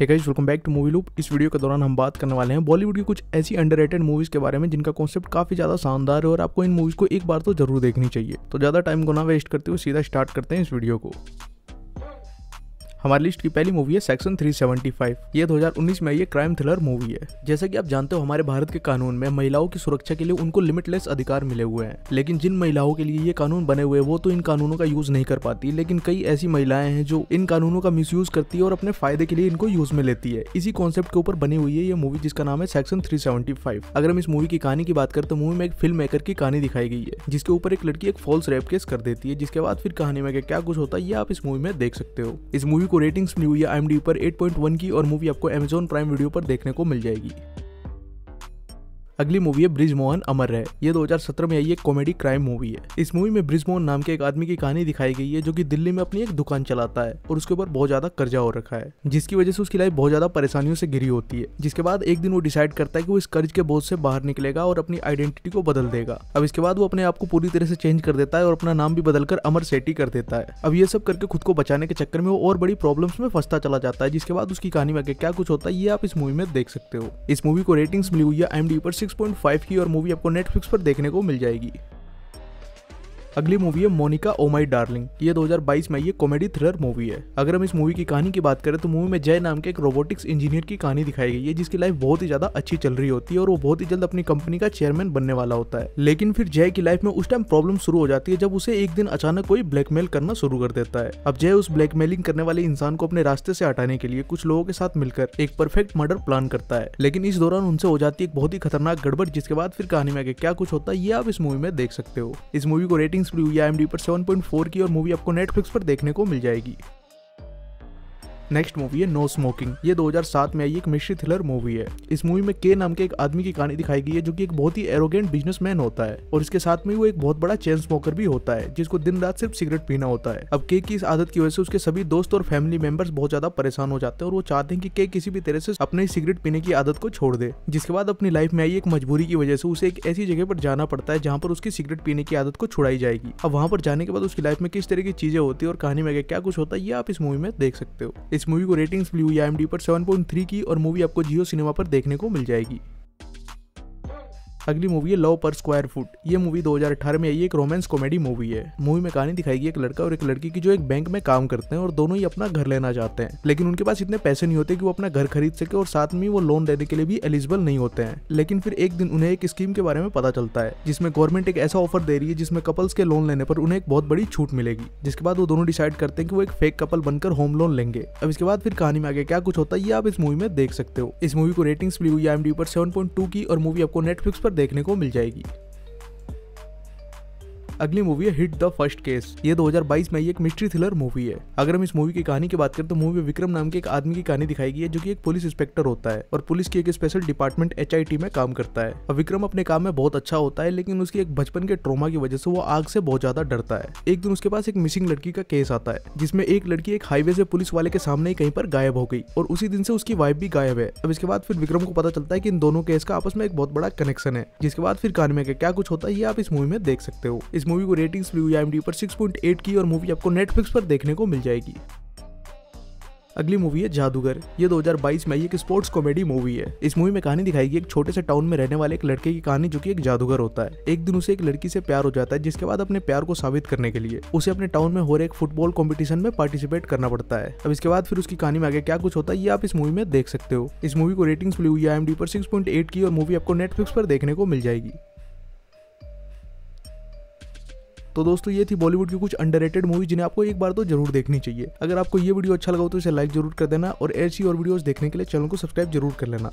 hey guys welcome back to movie loop इस video के दौरान हम बात करने वाले हैं बॉलीवुड की कुछ ऐसी अंडररेटेड मूवीज़ के बारे में जिनका कॉन्सेप्ट काफ़ी ज़्यादा शानदार है और आपको इन मूवीज़ को एक बार तो जरूर देखनी चाहिए तो ज़्यादा टाइम को ना वेस्ट करते हुए सीधा स्टार्ट करते हैं इस वीडियो को हमारी लिस्ट की पहली मूवी है सेक्शन 375 ये 2019 में ये क्राइम थ्रिलर मूवी है जैसे कि आप जानते हो हमारे भारत के कानून में महिलाओं की सुरक्षा के लिए उनको लिमिटलेस अधिकार मिले हुए हैं लेकिन जिन महिलाओं के लिए ये कानून बने हुए वो तो इन कानूनों का यूज नहीं कर पाती लेकिन कई ऐसी महिलाएं हैं जो इन कानूनों का मिस करती है और अपने फायदे के लिए इनको यूज में लेती है इसी कॉन्सेप्ट के ऊपर बनी हुई है ये मूवी जिसका नाम है सेक्शन थ्री अगर हम इस मूवी की कहानी की बात करें तो मूवी में एक फिल्म मेकर की कहानी दिखाई गई है जिसके ऊपर एक लड़की एक फॉल्स रेप केस कर देती है जिसके बाद फिर कहानी में क्या कुछ होता है ये आप इस मूवी में देख सकते हो इस मूवी को रेटिंग्स मिली हुई है आई पर 8.1 की और मूवी आपको अमेजोन प्राइम वीडियो पर देखने को मिल जाएगी अगली मूवी है ब्रिज मोहन अमर है ये 2017 में आई एक कॉमेडी क्राइम मूवी है इस मूवी में ब्रिज मोहन नाम के एक आदमी की कहानी दिखाई गई है जो कि दिल्ली में अपनी एक दुकान चलाता है और उसके ऊपर बहुत ज्यादा कर्जा हो रखा है जिसकी वजह से उसकी लाइफ बहुत ज्यादा परेशानियों से घिरी होती है जिसके बाद एक दिन वो डिसाइड करता है की वो इस कर्ज के बोझ से बाहर निकलेगा और अपनी आइडेंटिटी को बदल देगा अब इसके बाद वो अपने आप को पूरी तरह से चेंज कर देता है और अपना नाम भी बदलकर अमर सेटी कर देता है अब ये सब करके खुद को बचाने के चक्कर में वो और बड़ी प्रॉब्लम्स में फंसता चला जाता है जिसके बाद उसकी कहानी में क्या कुछ होता है ये आप इस मूवी में देख सकते हो इस मूवी को रेटिंग्स मिली हुई है एम पर सिक्स 6.5 की और मूवी आपको नेटफ्लिक्स पर देखने को मिल जाएगी अगली मूवी है मोनिका ओ माई डार्लिंग ये 2022 में ये कॉमेडी थ्रिलर मूवी है अगर हम इस मूवी की कहानी की बात करें तो मूवी में जय नाम के एक रोबोटिक्स इंजीनियर की कहानी दिखाई गई है जिसकी लाइफ बहुत ही ज्यादा अच्छी चल रही होती है और वो बहुत ही जल्द अपनी कंपनी का चेयरमैन बनने वाला होता है लेकिन फिर जय की लाइफ में उस टाइम प्रॉब्लम शुरू हो जाती है जब उसे एक दिन अचानक कोई ब्लैकमेल करना शुरू कर देता है अब जय उस ब्लैकमेलिंग करने वाले इंसान को अपने रास्ते से हटाने के लिए कुछ लोगों के साथ मिलकर एक परफेक्ट मर्डर प्लान करता है लेकिन इस दौरान उनसे हो जाती है एक बहुत ही खतरनाक गड़बड़ जिसके बाद फिर कहानी में आगे क्या कुछ होता है ये आप इस मूवी में देख सकते हो इस मूवी को रेटिंग रेटिंग्स भी हुई एम पर 7.4 की और मूवी आपको नेटफ्लिक्स पर देखने को मिल जाएगी नेक्स्ट मूवी है नो स्मोकिंग ये 2007 में आई एक मिश्री थ्रिलर मूवी है इस मूवी में के नाम के एक आदमी की कहानी दिखाई गई है जो कि एक बहुत ही एरोगेंट बिजनेसमैन होता है और इसके साथ में वो एक बहुत बड़ा चेन स्मोकर भी होता है जिसको दिन रात सिर्फ सिगरेट पीना होता है अब के की इस आदत की वजह से उसके सभी दोस्त और फैमिली मेंबर्स बहुत ज्यादा परेशान हो जाते हैं और वो चाहते हैं कि के किसी भी तरह से अपने सिगरेट पीने की आदत को छोड़ दे जिसके बाद अपनी लाइफ में आई एक मजबूरी की वजह से उसे एक ऐसी जगह पर जाना पड़ता है जहाँ पर उसकी सिगरेट पीने की आदत को छुड़ाई जाएगी अब वहाँ पर जाने के बाद उसकी लाइफ में किस तरह की चीजें होती है और कहानी में क्या कुछ होता है ये आप इस मूवी में देख सकते हो इस मूवी को रेटिंग्स मिली हुई आई पर सेवन की और मूवी आपको जियो सिनेमा पर देखने को मिल जाएगी अगली मूवी है लव पर स्क्वायर फुट ये मूवी 2018 में आई एक रोमांस कॉमेडी मूवी है मूवी में कहानी दिखाई गई एक लड़का और एक लड़की की जो एक बैंक में काम करते हैं और दोनों ही अपना घर लेना चाहते हैं लेकिन उनके पास इतने पैसे नहीं होते कि वो अपना घर खरीद सके और साथ में वो लोन लेने के लिए भी एलिजिबल नहीं होते हैं लेकिन फिर एक दिन उन्हें एक स्कीम के बारे में पता चलता है जिसमें गवर्नमेंट एक ऐसा ऑफर दे रही है जिसमें कपल्स के लोन लेने पर उन्हें एक बहुत बड़ी छूट मिलेगी जिसके बाद वो दोनों डिसाइड करते हैं कि वो एक फेक कपल बनकर होम लोन लेंगे अब इसके बाद फिर कहानी में आगे क्या कुछ होता है ये आप इस मूवी में देख सकते हो इस मूवी को रेटिंग्स मिली हुई आई एम पर सेवन की और मूवी आपको नेटफ्लिक्स पर देखने को मिल जाएगी अगली मूवी है हिट द फर्स्ट केस ये 2022 में एक मिस्ट्री थ्रिलर मूवी है अगर हम इस मूवी की कहानी की बात करें तो मूवी विक्रम नाम के एक आदमी की कहानी दिखाई गई है जो की एक पुलिस इंस्पेक्टर होता है और पुलिस की एक स्पेशल डिपार्टमेंट एच में काम करता है और विक्रम अपने काम में बहुत अच्छा होता है लेकिन उसकी एक बचपन के ट्रोमा की वजह से वो आग से बहुत ज्यादा डरता है एक दिन उसके पास एक मिसिंग लड़की का केस आता है जिसमें एक लड़की एक हाईवे से पुलिस वाले के सामने ही कहीं पर गायब हो गई और उसी दिन से उसकी वाइफ भी गायब है अब इसके बाद फिर विक्रम को पता चलता है कि इन दोनों केस का आपस में एक बहुत बड़ा कनेक्शन है जिसके बाद फिर कानवे में क्या कुछ होता है ये आप इस मूवी में देख सकते हो इस मूवी को रेटिंग्स भी हुई आई पर 6.8 की और मूवी आपको नेटफ्लिक्स पर देखने को मिल जाएगी अगली मूवी है जादूगर ये 2022 में आई एक स्पोर्ट्स कॉमेडी मूवी है इस मूवी में कहानी दिखाई गई एक छोटे से टाउन में रहने वाले एक लड़के की कहानी जो कि एक जादूगर होता है एक दिन उसे एक लड़की से प्यार हो जाता है जिसके बाद अपने प्यार को साबित करने के लिए उसे अपने टाउन में हो रहे एक फुटबॉल कॉम्पिटिशन में पार्टिसिपेट करना पड़ता है अब इसके बाद फिर उसकी कहानी में आगे क्या कुछ होता है ये आप इस मूवी में देख सकते हो इस मूवी को रेटिंग्स मिली हुई है एम पर सिक्स की और मूवी आपको नेटफ्लिक्स पर देखने को मिल जाएगी तो दोस्तों ये थी बॉलीवुड की कुछ अंडर मूवी जिन्हें आपको एक बार तो जरूर देखनी चाहिए अगर आपको ये वीडियो अच्छा लगा हो तो इसे लाइक जरूर कर देना और ऐसी और वीडियोस देखने के लिए चैनल को सब्सक्राइब जरूर कर लेना